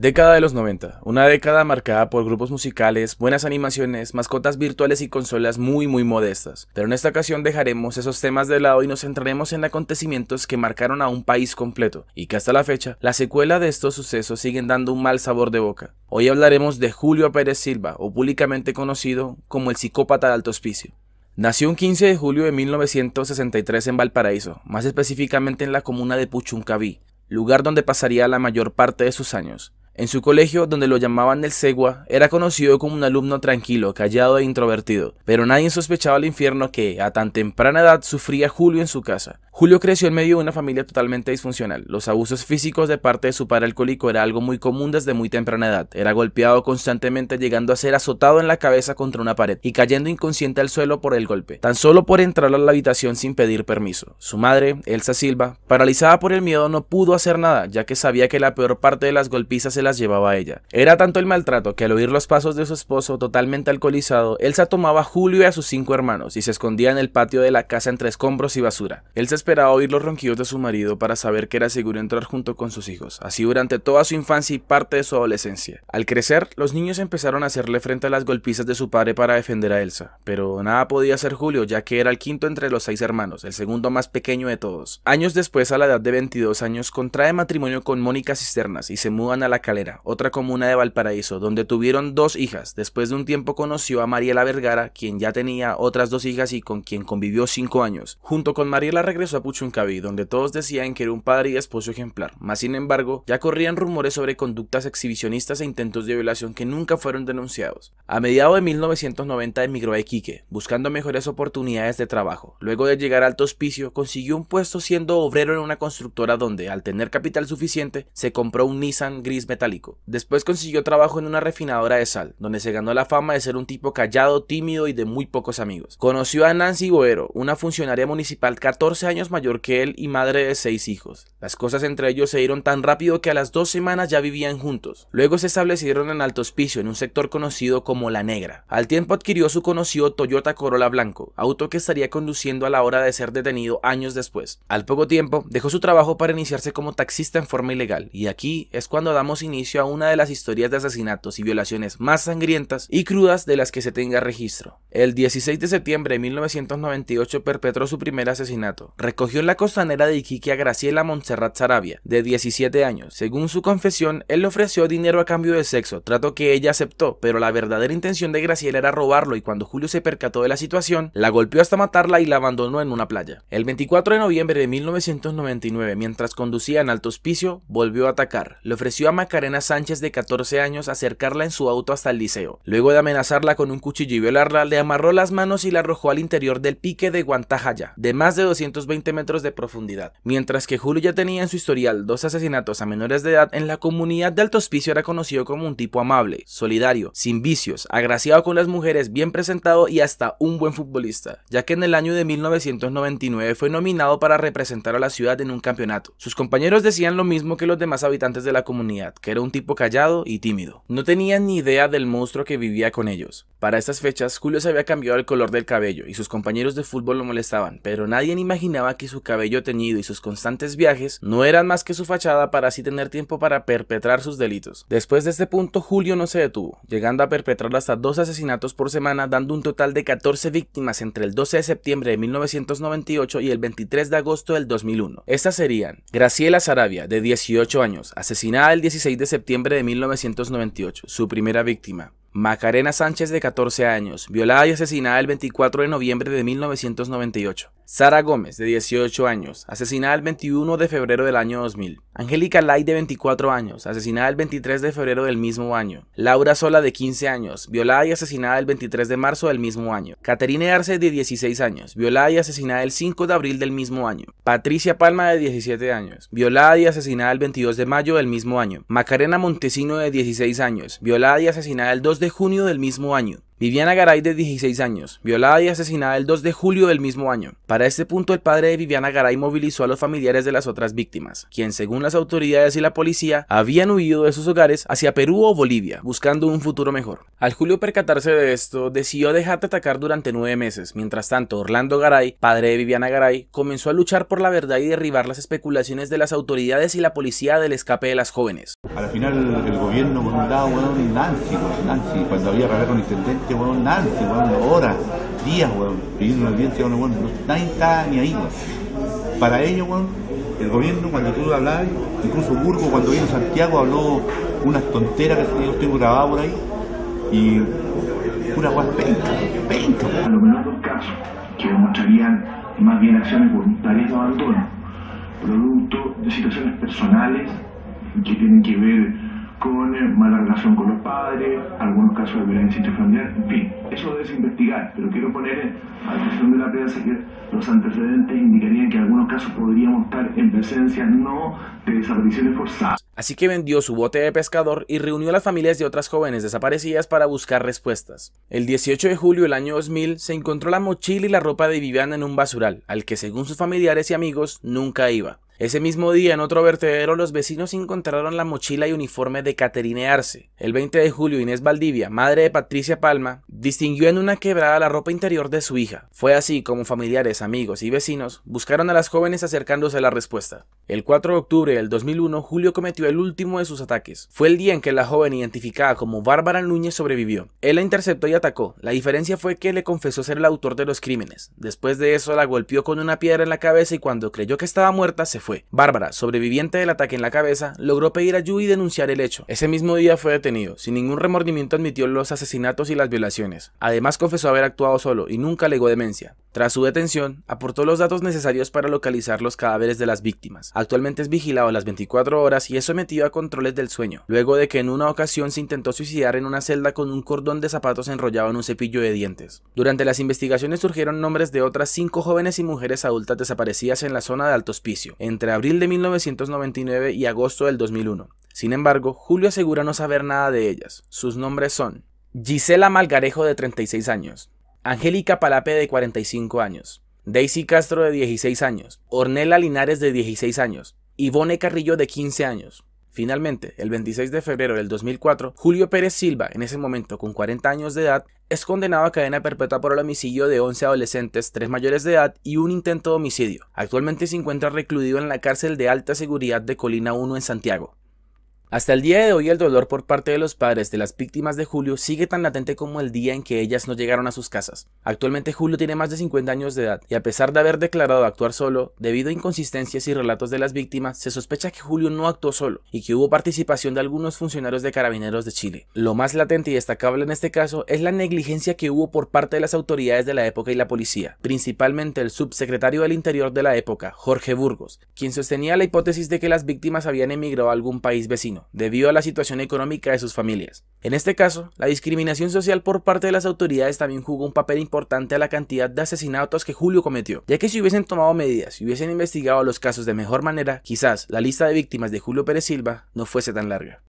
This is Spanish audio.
Década de los 90, una década marcada por grupos musicales, buenas animaciones, mascotas virtuales y consolas muy muy modestas. Pero en esta ocasión dejaremos esos temas de lado y nos centraremos en acontecimientos que marcaron a un país completo y que hasta la fecha, la secuela de estos sucesos siguen dando un mal sabor de boca. Hoy hablaremos de Julio Pérez Silva, o públicamente conocido como el psicópata de alto hospicio. Nació un 15 de julio de 1963 en Valparaíso, más específicamente en la comuna de Puchuncaví, lugar donde pasaría la mayor parte de sus años. En su colegio, donde lo llamaban el Segua, era conocido como un alumno tranquilo, callado e introvertido, pero nadie sospechaba el infierno que, a tan temprana edad, sufría Julio en su casa. Julio creció en medio de una familia totalmente disfuncional. Los abusos físicos de parte de su padre alcohólico era algo muy común desde muy temprana edad. Era golpeado constantemente, llegando a ser azotado en la cabeza contra una pared y cayendo inconsciente al suelo por el golpe, tan solo por entrar a la habitación sin pedir permiso. Su madre, Elsa Silva, paralizada por el miedo, no pudo hacer nada, ya que sabía que la peor parte de las golpizas se llevaba a ella. Era tanto el maltrato que al oír los pasos de su esposo totalmente alcoholizado, Elsa tomaba a Julio y a sus cinco hermanos y se escondía en el patio de la casa entre escombros y basura. Elsa esperaba oír los ronquidos de su marido para saber que era seguro entrar junto con sus hijos, así durante toda su infancia y parte de su adolescencia. Al crecer, los niños empezaron a hacerle frente a las golpizas de su padre para defender a Elsa, pero nada podía hacer Julio ya que era el quinto entre los seis hermanos, el segundo más pequeño de todos. Años después, a la edad de 22 años, contrae matrimonio con Mónica Cisternas y se mudan a la calle otra comuna de Valparaíso, donde tuvieron dos hijas. Después de un tiempo conoció a Mariela Vergara, quien ya tenía otras dos hijas y con quien convivió cinco años. Junto con Mariela regresó a Puchuncaví, donde todos decían que era un padre y esposo ejemplar. Más sin embargo, ya corrían rumores sobre conductas exhibicionistas e intentos de violación que nunca fueron denunciados. A mediados de 1990 emigró a Iquique, buscando mejores oportunidades de trabajo. Luego de llegar al tospicio, consiguió un puesto siendo obrero en una constructora donde, al tener capital suficiente, se compró un Nissan gris metal Después consiguió trabajo en una refinadora de sal, donde se ganó la fama de ser un tipo callado, tímido y de muy pocos amigos. Conoció a Nancy Boero, una funcionaria municipal 14 años mayor que él y madre de seis hijos. Las cosas entre ellos se dieron tan rápido que a las dos semanas ya vivían juntos. Luego se establecieron en Alto Hospicio, en un sector conocido como La Negra. Al tiempo adquirió su conocido Toyota Corolla Blanco, auto que estaría conduciendo a la hora de ser detenido años después. Al poco tiempo, dejó su trabajo para iniciarse como taxista en forma ilegal, y aquí es cuando damos inicio a una de las historias de asesinatos y violaciones más sangrientas y crudas de las que se tenga registro. El 16 de septiembre de 1998 perpetró su primer asesinato. Recogió en la costanera de Iquique a Graciela Montserrat Sarabia, de 17 años. Según su confesión, él le ofreció dinero a cambio de sexo, trato que ella aceptó, pero la verdadera intención de Graciela era robarlo y cuando Julio se percató de la situación, la golpeó hasta matarla y la abandonó en una playa. El 24 de noviembre de 1999, mientras conducía en alto hospicio, volvió a atacar. Le ofreció a Macarena arena Sánchez de 14 años acercarla en su auto hasta el liceo. Luego de amenazarla con un cuchillo y violarla, le amarró las manos y la arrojó al interior del pique de Guantajaya, de más de 220 metros de profundidad. Mientras que Julio ya tenía en su historial dos asesinatos a menores de edad, en la comunidad de Alto Hospicio era conocido como un tipo amable, solidario, sin vicios, agraciado con las mujeres, bien presentado y hasta un buen futbolista, ya que en el año de 1999 fue nominado para representar a la ciudad en un campeonato. Sus compañeros decían lo mismo que los demás habitantes de la comunidad, era un tipo callado y tímido. No tenían ni idea del monstruo que vivía con ellos. Para estas fechas, Julio se había cambiado el color del cabello y sus compañeros de fútbol lo molestaban, pero nadie imaginaba que su cabello teñido y sus constantes viajes no eran más que su fachada para así tener tiempo para perpetrar sus delitos. Después de este punto, Julio no se detuvo, llegando a perpetrar hasta dos asesinatos por semana, dando un total de 14 víctimas entre el 12 de septiembre de 1998 y el 23 de agosto del 2001. Estas serían Graciela Sarabia, de 18 años, asesinada el 16 de septiembre de 1998, su primera víctima. Macarena Sánchez de 14 años, violada y asesinada el 24 de noviembre de 1998. Sara Gómez, de 18 años, asesinada el 21 de febrero del año 2000. Angélica Light, de 24 años, asesinada el 23 de febrero del mismo año. Laura Sola, de 15 años, violada y asesinada el 23 de marzo del mismo año. Caterine Arce, de 16 años, violada y asesinada el 5 de abril del mismo año. Patricia Palma, de 17 años, violada y asesinada el 22 de mayo del mismo año. Macarena Montesino, de 16 años, violada y asesinada el 2 de junio del mismo año. Viviana Garay, de 16 años, violada y asesinada el 2 de julio del mismo año. Para este punto, el padre de Viviana Garay movilizó a los familiares de las otras víctimas, quien, según las autoridades y la policía, habían huido de sus hogares hacia Perú o Bolivia, buscando un futuro mejor. Al Julio percatarse de esto, decidió dejar de atacar durante nueve meses. Mientras tanto, Orlando Garay, padre de Viviana Garay, comenzó a luchar por la verdad y derribar las especulaciones de las autoridades y la policía del escape de las jóvenes. Al final, el gobierno Nancy, pues, Nancy, cuando había con que weón horas, días, weón, pidiendo una audiencia, weón, nadie está ni ahí, Para ello, weón, el gobierno, cuando tú hablabas, incluso Burgo, cuando vino Santiago, habló unas tonteras que yo tengo grabado por ahí, y una weón, penca, A lo menos dos casos que demostrarían más bien acciones voluntarias de abandono, producto de situaciones personales que tienen que ver con eh, mala relación con los padres, algunos casos de violencia familiar, en fin, eso debe investigar, pero quiero poner a atención de la prensa que los antecedentes indicarían que algunos casos podríamos estar en presencia no de desapariciones forzadas. Así que vendió su bote de pescador y reunió a las familias de otras jóvenes desaparecidas para buscar respuestas. El 18 de julio del año 2000 se encontró la mochila y la ropa de Viviana en un basural, al que según sus familiares y amigos nunca iba. Ese mismo día, en otro vertedero, los vecinos encontraron la mochila y uniforme de Caterine Arce. El 20 de julio, Inés Valdivia, madre de Patricia Palma, distinguió en una quebrada la ropa interior de su hija. Fue así como familiares, amigos y vecinos buscaron a las jóvenes acercándose a la respuesta. El 4 de octubre del 2001, Julio cometió el último de sus ataques. Fue el día en que la joven identificada como Bárbara Núñez sobrevivió. Él la interceptó y atacó. La diferencia fue que le confesó ser el autor de los crímenes. Después de eso, la golpeó con una piedra en la cabeza y cuando creyó que estaba muerta, se fue. Bárbara, sobreviviente del ataque en la cabeza, logró pedir a y denunciar el hecho. Ese mismo día fue detenido. Sin ningún remordimiento admitió los asesinatos y las violaciones. Además confesó haber actuado solo y nunca alegó demencia. Tras su detención, aportó los datos necesarios para localizar los cadáveres de las víctimas. Actualmente es vigilado las 24 horas y es sometido a controles del sueño, luego de que en una ocasión se intentó suicidar en una celda con un cordón de zapatos enrollado en un cepillo de dientes. Durante las investigaciones surgieron nombres de otras cinco jóvenes y mujeres adultas desaparecidas en la zona de Alto Hospicio, entre abril de 1999 y agosto del 2001. Sin embargo, Julio asegura no saber nada de ellas. Sus nombres son Gisela Malgarejo de 36 años, Angélica Palape de 45 años, Daisy Castro de 16 años, Ornella Linares de 16 años, Ivone Carrillo de 15 años, Finalmente, el 26 de febrero del 2004, Julio Pérez Silva, en ese momento con 40 años de edad, es condenado a cadena perpetua por el homicidio de 11 adolescentes, tres mayores de edad y un intento de homicidio. Actualmente se encuentra recluido en la cárcel de alta seguridad de Colina 1 en Santiago. Hasta el día de hoy el dolor por parte de los padres de las víctimas de Julio sigue tan latente como el día en que ellas no llegaron a sus casas. Actualmente Julio tiene más de 50 años de edad y a pesar de haber declarado actuar solo, debido a inconsistencias y relatos de las víctimas, se sospecha que Julio no actuó solo y que hubo participación de algunos funcionarios de carabineros de Chile. Lo más latente y destacable en este caso es la negligencia que hubo por parte de las autoridades de la época y la policía, principalmente el subsecretario del Interior de la época, Jorge Burgos, quien sostenía la hipótesis de que las víctimas habían emigrado a algún país vecino debido a la situación económica de sus familias. En este caso, la discriminación social por parte de las autoridades también jugó un papel importante a la cantidad de asesinatos que Julio cometió, ya que si hubiesen tomado medidas y hubiesen investigado los casos de mejor manera, quizás la lista de víctimas de Julio Pérez Silva no fuese tan larga.